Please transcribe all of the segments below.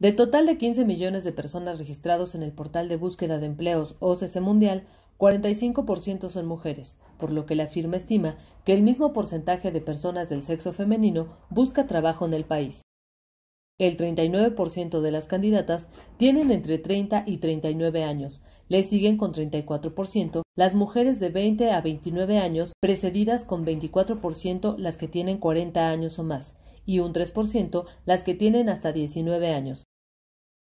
Del total de 15 millones de personas registrados en el portal de búsqueda de empleos OCC Mundial, 45% son mujeres, por lo que la firma estima que el mismo porcentaje de personas del sexo femenino busca trabajo en el país. El 39% de las candidatas tienen entre 30 y 39 años, le siguen con 34% las mujeres de 20 a 29 años, precedidas con 24% las que tienen 40 años o más, y un 3% las que tienen hasta 19 años,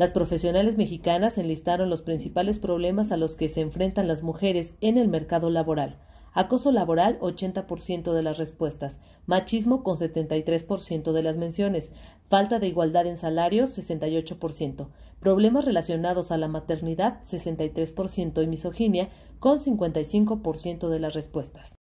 Las profesionales mexicanas enlistaron los principales problemas a los que se enfrentan las mujeres en el mercado laboral. Acoso laboral 80% de las respuestas, machismo con 73% de las menciones, falta de igualdad en salarios 68%, problemas relacionados a la maternidad 63% y misoginia con 55% de las respuestas.